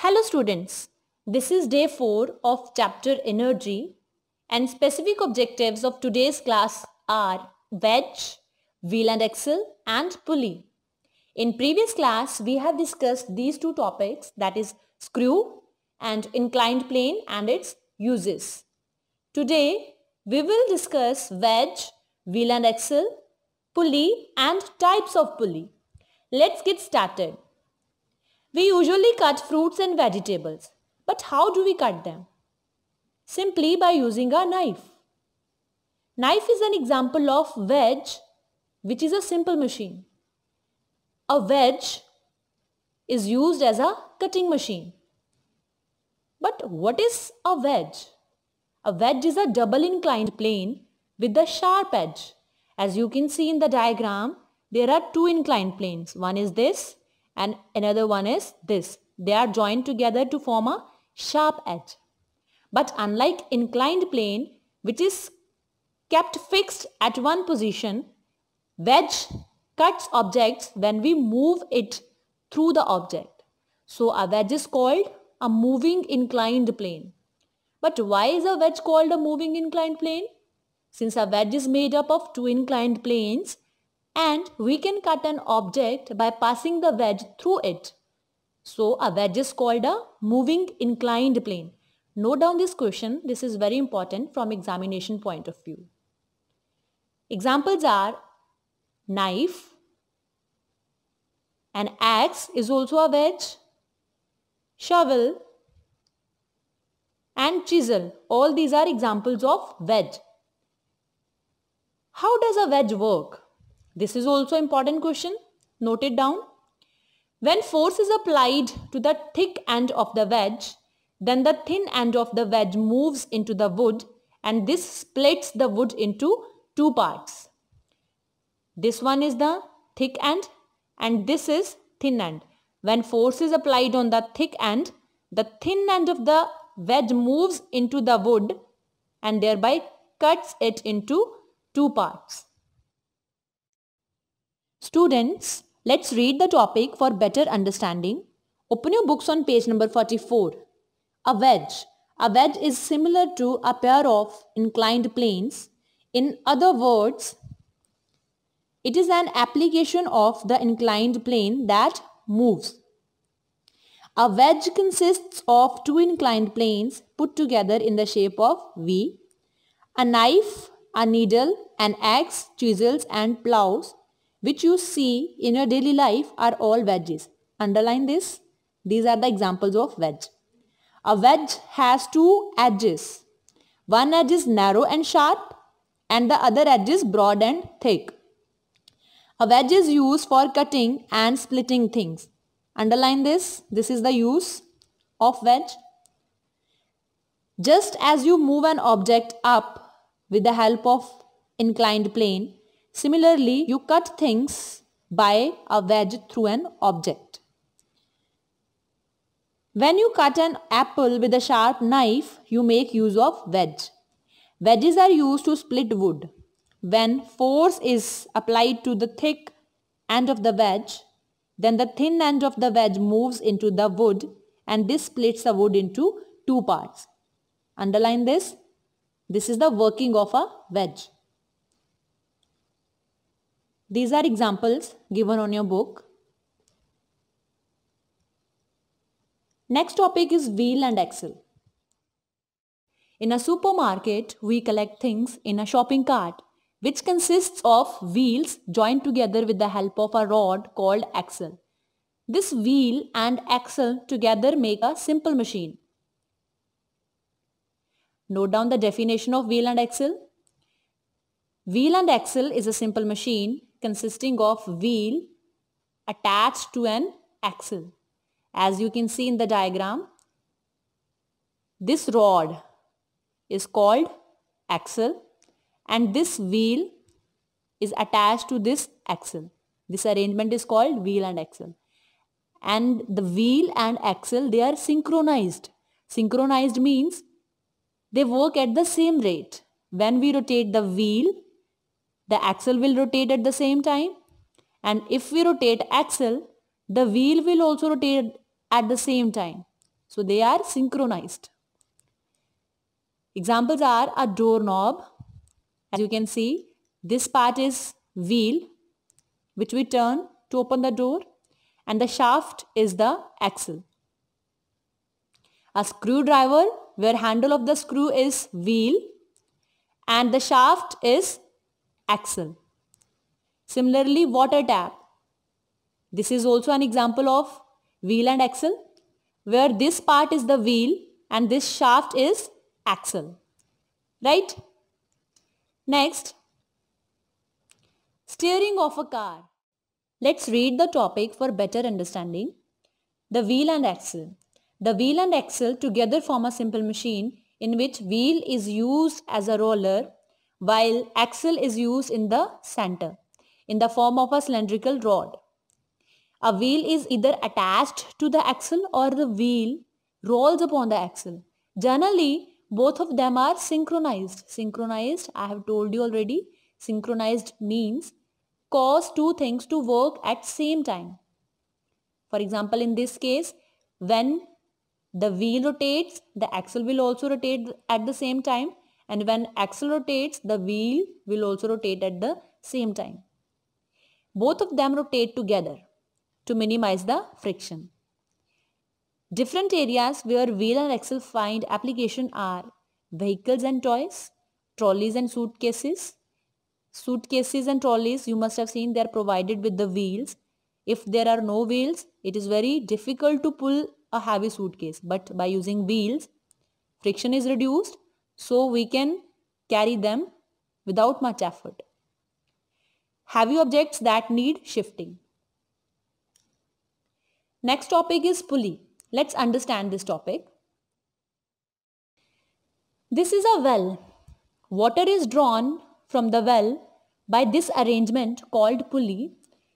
Hello students, this is day 4 of chapter energy and specific objectives of today's class are wedge, wheel and axle and pulley. In previous class we have discussed these two topics that is screw and inclined plane and its uses. Today we will discuss wedge, wheel and axle, pulley and types of pulley. Let's get started. We usually cut fruits and vegetables. But how do we cut them? Simply by using a knife. Knife is an example of wedge which is a simple machine. A wedge is used as a cutting machine. But what is a wedge? A wedge is a double inclined plane with a sharp edge. As you can see in the diagram, there are two inclined planes. One is this and another one is this. They are joined together to form a sharp edge. But unlike inclined plane, which is kept fixed at one position, wedge cuts objects when we move it through the object. So a wedge is called a moving inclined plane. But why is a wedge called a moving inclined plane? Since a wedge is made up of two inclined planes, and we can cut an object by passing the wedge through it. So a wedge is called a moving inclined plane. Note down this question. This is very important from examination point of view. Examples are knife. An axe is also a wedge. Shovel and chisel. All these are examples of wedge. How does a wedge work? This is also important question. Note it down. When force is applied to the thick end of the wedge, then the thin end of the wedge moves into the wood and this splits the wood into two parts. This one is the thick end and this is thin end. When force is applied on the thick end, the thin end of the wedge moves into the wood and thereby cuts it into two parts. Students, let's read the topic for better understanding. Open your books on page number 44. A wedge. A wedge is similar to a pair of inclined planes. In other words, it is an application of the inclined plane that moves. A wedge consists of two inclined planes put together in the shape of V. A knife, a needle, an axe, chisels and plows which you see in your daily life are all wedges. Underline this. These are the examples of wedge. A wedge has two edges. One edge is narrow and sharp and the other edge is broad and thick. A wedge is used for cutting and splitting things. Underline this. This is the use of wedge. Just as you move an object up with the help of inclined plane, Similarly, you cut things by a wedge through an object. When you cut an apple with a sharp knife, you make use of wedge. Wedges are used to split wood. When force is applied to the thick end of the wedge, then the thin end of the wedge moves into the wood and this splits the wood into two parts. Underline this. This is the working of a wedge. These are examples given on your book. Next topic is wheel and axle. In a supermarket, we collect things in a shopping cart which consists of wheels joined together with the help of a rod called axle. This wheel and axle together make a simple machine. Note down the definition of wheel and axle. Wheel and axle is a simple machine consisting of wheel attached to an axle. As you can see in the diagram, this rod is called axle and this wheel is attached to this axle. This arrangement is called wheel and axle. And the wheel and axle, they are synchronized. Synchronized means they work at the same rate. When we rotate the wheel, the axle will rotate at the same time and if we rotate axle, the wheel will also rotate at the same time. So they are synchronized. Examples are a doorknob. As you can see, this part is wheel which we turn to open the door and the shaft is the axle. A screwdriver where handle of the screw is wheel and the shaft is axle. Similarly, water tap. This is also an example of wheel and axle where this part is the wheel and this shaft is axle. Right? Next, steering of a car. Let's read the topic for better understanding. The wheel and axle. The wheel and axle together form a simple machine in which wheel is used as a roller while axle is used in the center in the form of a cylindrical rod. A wheel is either attached to the axle or the wheel rolls upon the axle. Generally, both of them are synchronized. Synchronized, I have told you already, synchronized means cause two things to work at same time. For example, in this case, when the wheel rotates, the axle will also rotate at the same time and when axle rotates the wheel will also rotate at the same time. Both of them rotate together to minimize the friction. Different areas where wheel and axle find application are vehicles and toys, trolleys and suitcases. Suitcases and trolleys you must have seen they are provided with the wheels. If there are no wheels it is very difficult to pull a heavy suitcase but by using wheels friction is reduced so we can carry them without much effort. Heavy objects that need shifting. Next topic is pulley. Let's understand this topic. This is a well. Water is drawn from the well by this arrangement called pulley.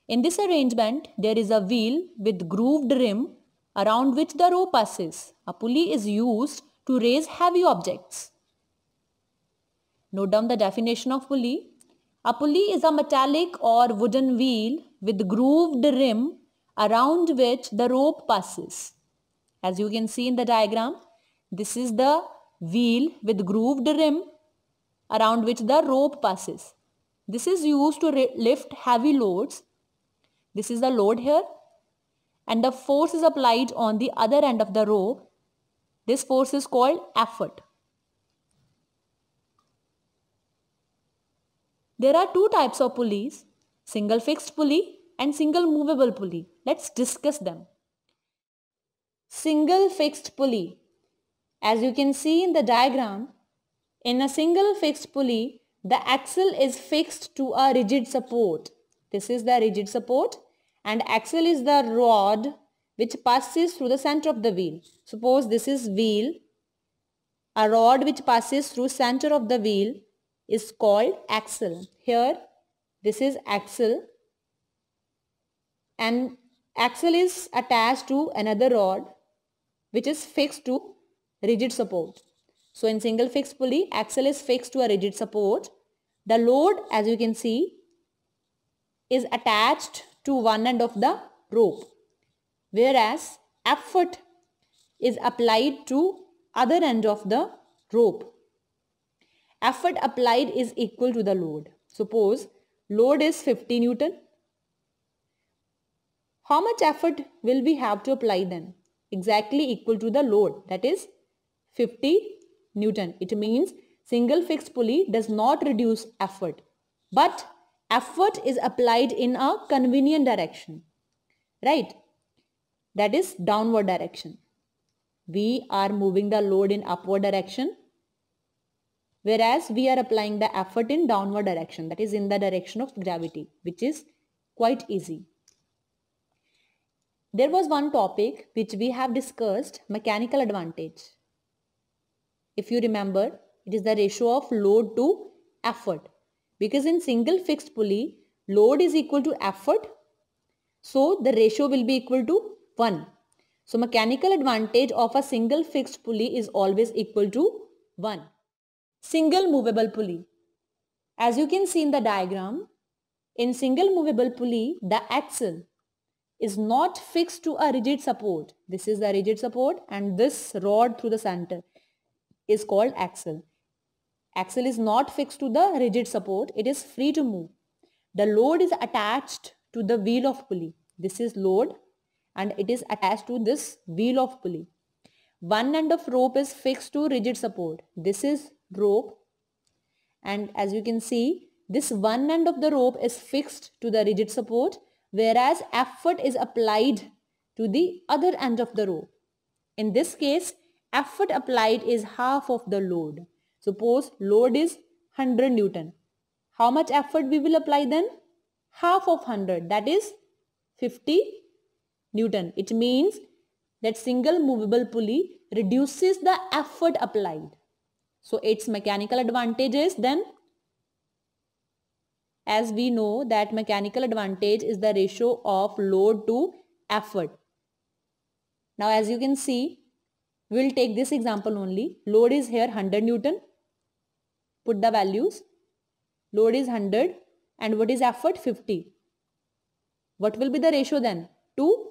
In this arrangement, there is a wheel with grooved rim around which the rope passes. A pulley is used to raise heavy objects. Note down the definition of pulley. A pulley is a metallic or wooden wheel with grooved rim around which the rope passes. As you can see in the diagram, this is the wheel with grooved rim around which the rope passes. This is used to lift heavy loads. This is the load here and the force is applied on the other end of the rope. This force is called effort. There are two types of pulleys, single fixed pulley and single movable pulley. Let's discuss them. Single fixed pulley. As you can see in the diagram, in a single fixed pulley, the axle is fixed to a rigid support. This is the rigid support and axle is the rod which passes through the center of the wheel. Suppose this is wheel, a rod which passes through center of the wheel is called axle. Here this is axle and axle is attached to another rod which is fixed to rigid support. So in single fixed pulley axle is fixed to a rigid support. The load as you can see is attached to one end of the rope whereas effort is applied to other end of the rope effort applied is equal to the load. Suppose load is 50 Newton. How much effort will we have to apply then? Exactly equal to the load that is 50 Newton. It means single fixed pulley does not reduce effort but effort is applied in a convenient direction right that is downward direction we are moving the load in upward direction whereas we are applying the effort in downward direction that is in the direction of gravity which is quite easy. There was one topic which we have discussed mechanical advantage. If you remember it is the ratio of load to effort because in single fixed pulley load is equal to effort so the ratio will be equal to 1. So mechanical advantage of a single fixed pulley is always equal to 1 single movable pulley. As you can see in the diagram, in single movable pulley, the axle is not fixed to a rigid support. This is the rigid support and this rod through the center is called axle. Axle is not fixed to the rigid support. It is free to move. The load is attached to the wheel of pulley. This is load and it is attached to this wheel of pulley. One end of rope is fixed to rigid support. This is rope and as you can see this one end of the rope is fixed to the rigid support whereas effort is applied to the other end of the rope. In this case effort applied is half of the load. Suppose load is 100 Newton. How much effort we will apply then? Half of 100 that is 50 Newton. It means that single movable pulley reduces the effort applied. So its mechanical advantage is then as we know that mechanical advantage is the ratio of load to effort. Now as you can see we'll take this example only load is here 100 Newton put the values load is 100 and what is effort 50 what will be the ratio then 2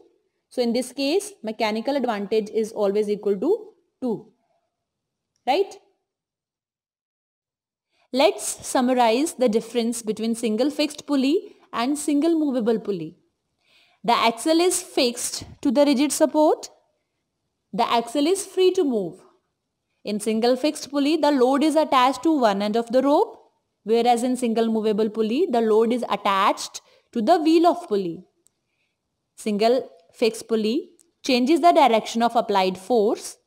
so in this case, mechanical advantage is always equal to 2. Right? Let's summarize the difference between single fixed pulley and single movable pulley. The axle is fixed to the rigid support. The axle is free to move. In single fixed pulley, the load is attached to one end of the rope, whereas in single movable pulley, the load is attached to the wheel of pulley. Single fixed pulley changes the direction of applied force.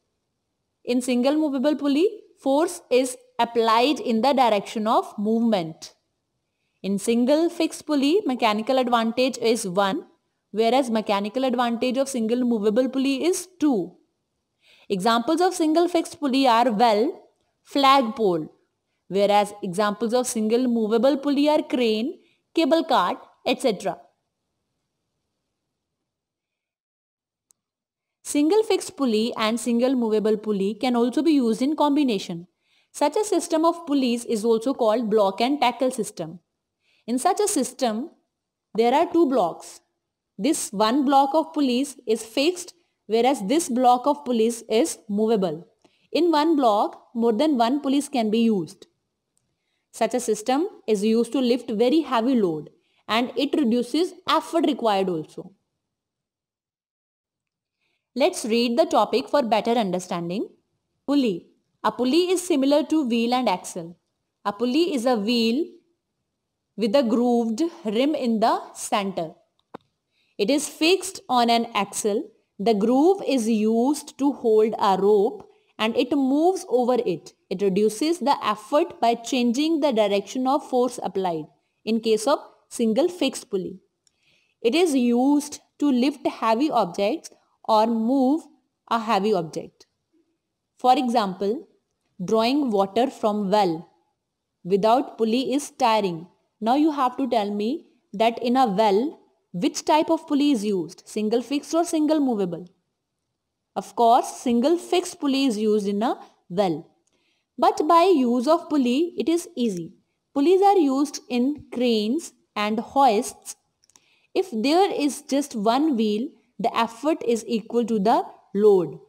In single movable pulley, force is applied in the direction of movement. In single fixed pulley, mechanical advantage is 1 whereas mechanical advantage of single movable pulley is 2. Examples of single fixed pulley are well, flagpole, whereas examples of single movable pulley are crane, cable cart, etc. Single fixed pulley and single movable pulley can also be used in combination. Such a system of pulleys is also called block and tackle system. In such a system, there are two blocks. This one block of pulleys is fixed whereas this block of pulleys is movable. In one block, more than one pulleys can be used. Such a system is used to lift very heavy load and it reduces effort required also. Let's read the topic for better understanding. Pulley a pulley is similar to wheel and axle. A pulley is a wheel with a grooved rim in the center. It is fixed on an axle. The groove is used to hold a rope and it moves over it. It reduces the effort by changing the direction of force applied in case of single fixed pulley. It is used to lift heavy objects or move a heavy object. For example, Drawing water from well without pulley is tiring. Now you have to tell me that in a well, which type of pulley is used? Single fixed or single movable? Of course, single fixed pulley is used in a well. But by use of pulley, it is easy. Pulleys are used in cranes and hoists. If there is just one wheel, the effort is equal to the load.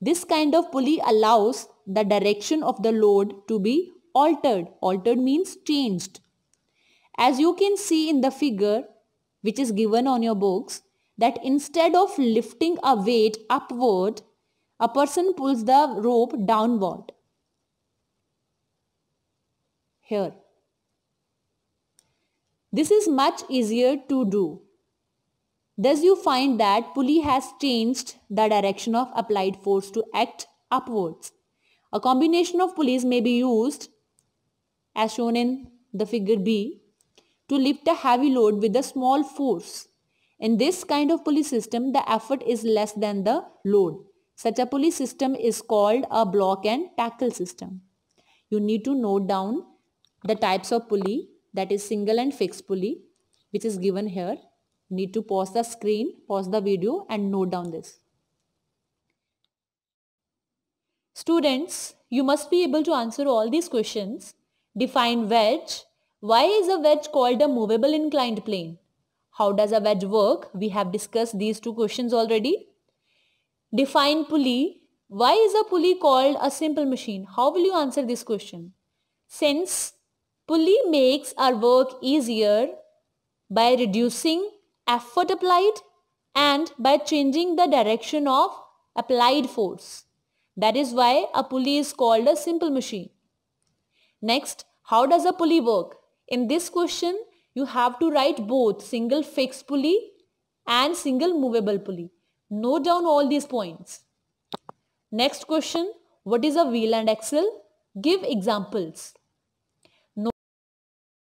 This kind of pulley allows the direction of the load to be altered. Altered means changed. As you can see in the figure which is given on your books that instead of lifting a weight upward, a person pulls the rope downward. Here. This is much easier to do. Thus you find that pulley has changed the direction of applied force to act upwards. A combination of pulleys may be used as shown in the figure B to lift a heavy load with a small force. In this kind of pulley system, the effort is less than the load. Such a pulley system is called a block and tackle system. You need to note down the types of pulley that is single and fixed pulley which is given here. You need to pause the screen, pause the video and note down this. Students, you must be able to answer all these questions. Define wedge. Why is a wedge called a movable inclined plane? How does a wedge work? We have discussed these two questions already. Define pulley. Why is a pulley called a simple machine? How will you answer this question? Since pulley makes our work easier by reducing effort applied and by changing the direction of applied force. That is why a pulley is called a simple machine. Next, how does a pulley work? In this question, you have to write both single fixed pulley and single movable pulley. Note down all these points. Next question, what is a wheel and axle? Give examples.